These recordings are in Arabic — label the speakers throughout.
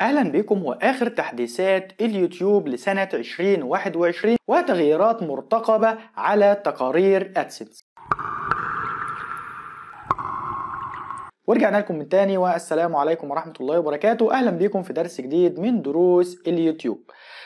Speaker 1: اهلا بكم واخر تحديثات اليوتيوب لسنة 2021 وتغييرات مرتقبة على تقارير ادسنس ورجعنا لكم من تاني والسلام عليكم ورحمة الله وبركاته أهلا بيكم في درس جديد من دروس اليوتيوب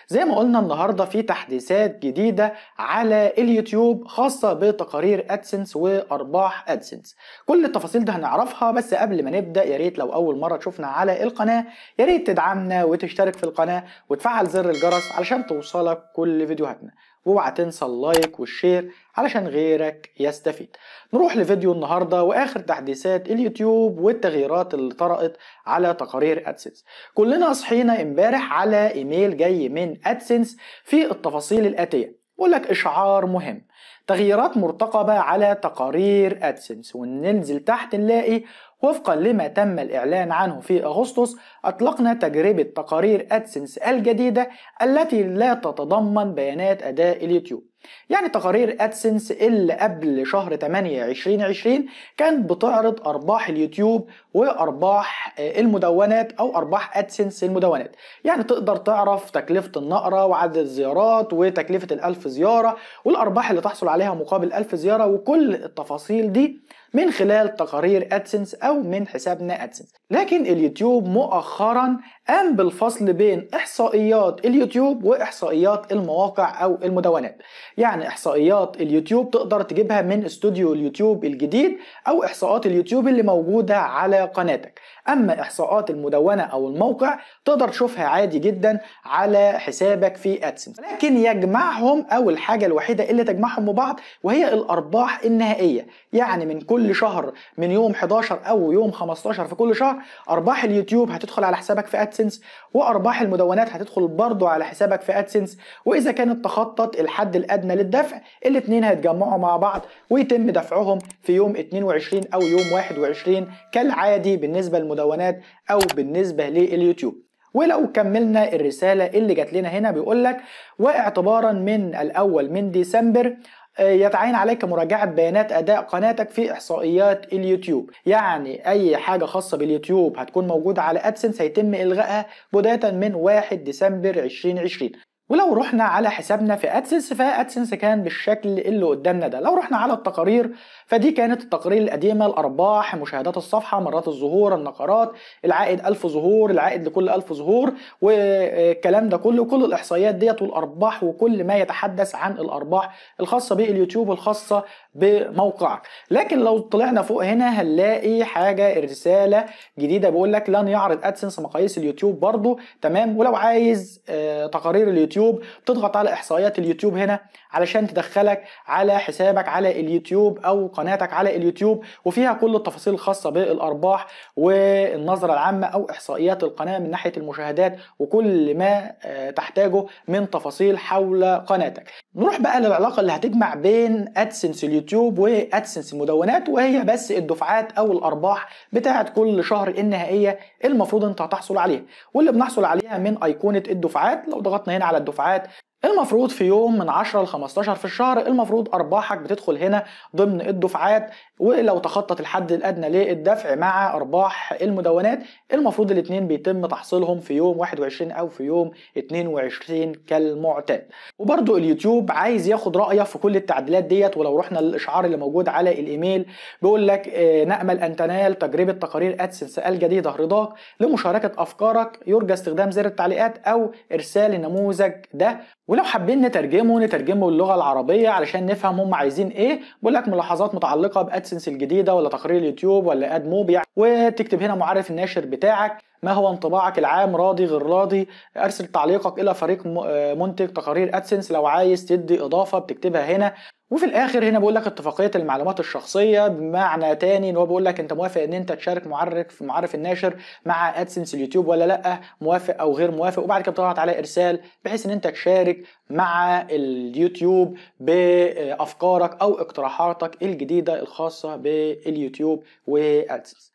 Speaker 1: زي ما قلنا النهاردة في تحديثات جديدة على اليوتيوب خاصة بتقارير ادسنس وارباح ادسنس كل التفاصيل ده هنعرفها بس قبل ما نبدأ يا ريت لو اول مرة تشوفنا على القناة يا ريت تدعمنا وتشترك في القناة وتفعل زر الجرس علشان توصلك كل فيديوهاتنا واوعى تنسى اللايك والشير علشان غيرك يستفيد نروح لفيديو النهارده واخر تحديثات اليوتيوب والتغييرات اللي طرأت على تقارير ادسنس كلنا صحينا امبارح على ايميل جاي من ادسنس في التفاصيل الاتيه بقول لك إشعار مهم تغييرات مرتقبة على تقارير أدسنس وننزل تحت نلاقي وفقا لما تم الإعلان عنه في أغسطس أطلقنا تجربة تقارير أدسنس الجديدة التي لا تتضمن بيانات أداء اليوتيوب يعني تقارير ادسنس اللي قبل شهر 8 2020 كانت بتعرض ارباح اليوتيوب وارباح آه، المدونات او ارباح ادسنس المدونات يعني تقدر تعرف تكلفه النقره وعدد الزيارات وتكلفه الالف زياره والارباح اللي تحصل عليها مقابل الف زياره وكل التفاصيل دي من خلال تقارير ادسنس او من حسابنا ادسنس لكن اليوتيوب مؤخرا قام بالفصل بين احصائيات اليوتيوب واحصائيات المواقع او المدونات يعني احصائيات اليوتيوب تقدر تجيبها من استوديو اليوتيوب الجديد او احصاءات اليوتيوب اللي موجوده على قناتك اما احصاءات المدونه او الموقع تقدر تشوفها عادي جدا على حسابك في ادسنس لكن يجمعهم او الحاجه الوحيده اللي تجمعهم ببعض وهي الارباح النهائيه يعني من كل شهر من يوم 11 او يوم 15 في كل شهر ارباح اليوتيوب هتدخل على حسابك في ادسنس وارباح المدونات هتدخل برضو على حسابك في ادسنس واذا كانت تخطط الحد الادنى للدفع الاثنين هيتجمعوا مع بعض ويتم دفعهم في يوم 22 او يوم 21 كالعادي بالنسبه المدونات او بالنسبه لليوتيوب ولو كملنا الرساله اللي جات لنا هنا بيقول لك واعتبارا من الاول من ديسمبر آه، يتعين عليك مراجعة بيانات أداء قناتك في إحصائيات اليوتيوب يعني أي حاجة خاصة باليوتيوب هتكون موجودة على أدسنس هيتم إلغائها بداية من 1 ديسمبر 2020 ولو رحنا على حسابنا في ادسنس فادسنس كان بالشكل اللي قدامنا ده لو رحنا على التقارير فدي كانت التقارير القديمه الارباح مشاهدات الصفحه مرات الظهور النقرات العائد 1000 ظهور العائد لكل 1000 ظهور والكلام ده كله كل الاحصائيات ديت والارباح وكل ما يتحدث عن الارباح الخاصه باليوتيوب الخاصة بموقعك لكن لو طلعنا فوق هنا هنلاقي حاجه رساله جديده بيقول لك لن يعرض ادسنس مقاييس اليوتيوب برضو تمام ولو عايز آه، تقارير اليوتيوب اليوتيوب تضغط على احصائيات اليوتيوب هنا علشان تدخلك على حسابك على اليوتيوب او قناتك على اليوتيوب وفيها كل التفاصيل الخاصه بالارباح والنظره العامه او احصائيات القناه من ناحيه المشاهدات وكل ما آه، تحتاجه من تفاصيل حول قناتك نروح بقى للعلاقه اللي هتجمع بين ادسنس اليوتيوب وادسنس المدونات وهي بس الدفعات او الارباح بتاعه كل شهر النهائيه المفروض انت هتحصل عليها واللي بنحصل عليها من ايقونه الدفعات لو ضغطنا هنا على الدفعات to المفروض في يوم من 10 ل 15 في الشهر المفروض ارباحك بتدخل هنا ضمن الدفعات ولو تخطت الحد الادنى للدفع مع ارباح المدونات المفروض الاثنين بيتم تحصيلهم في يوم 21 او في يوم 22 كالمعتاد وبرده اليوتيوب عايز ياخد رايك في كل التعديلات ديت ولو رحنا للاشعار اللي موجود على الايميل بيقول لك آه، نامل ان تنال تجربه تقارير ادسنس الجديده رضاك لمشاركه افكارك يرجى استخدام زر التعليقات او ارسال النموذج ده ولو حابين نترجمه نترجمه للغه العربيه علشان نفهم هم عايزين ايه بقول لك ملاحظات متعلقه بادسنس الجديده ولا تقرير اليوتيوب ولا اد موبيع يعني. وتكتب هنا معرف الناشر بتاعك ما هو انطباعك العام راضي غير راضي ارسل تعليقك الى فريق آه، منتج تقارير ادسنس لو عايز تدي اضافه بتكتبها هنا وفي الاخر هنا بقول لك اتفاقيه المعلومات الشخصيه بمعنى تاني ان هو بيقول لك انت موافق ان انت تشارك معرف معرف الناشر مع ادسنس اليوتيوب ولا لا موافق او غير موافق وبعد كده بتضغط على ارسال بحيث ان انت تشارك مع اليوتيوب بافكارك او اقتراحاتك الجديده الخاصه باليوتيوب وادسنس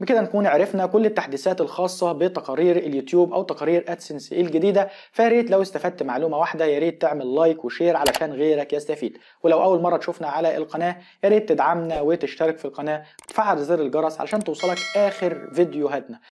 Speaker 1: بكده نكون عرفنا كل التحديثات الخاصة بتقارير اليوتيوب أو تقارير أدسنس الجديدة فياريت لو استفدت معلومة واحدة ياريت تعمل لايك وشير علشان غيرك يستفيد ولو أول مرة تشوفنا على القناة ياريت تدعمنا وتشترك في القناة وتفعل زر الجرس علشان توصلك آخر فيديوهاتنا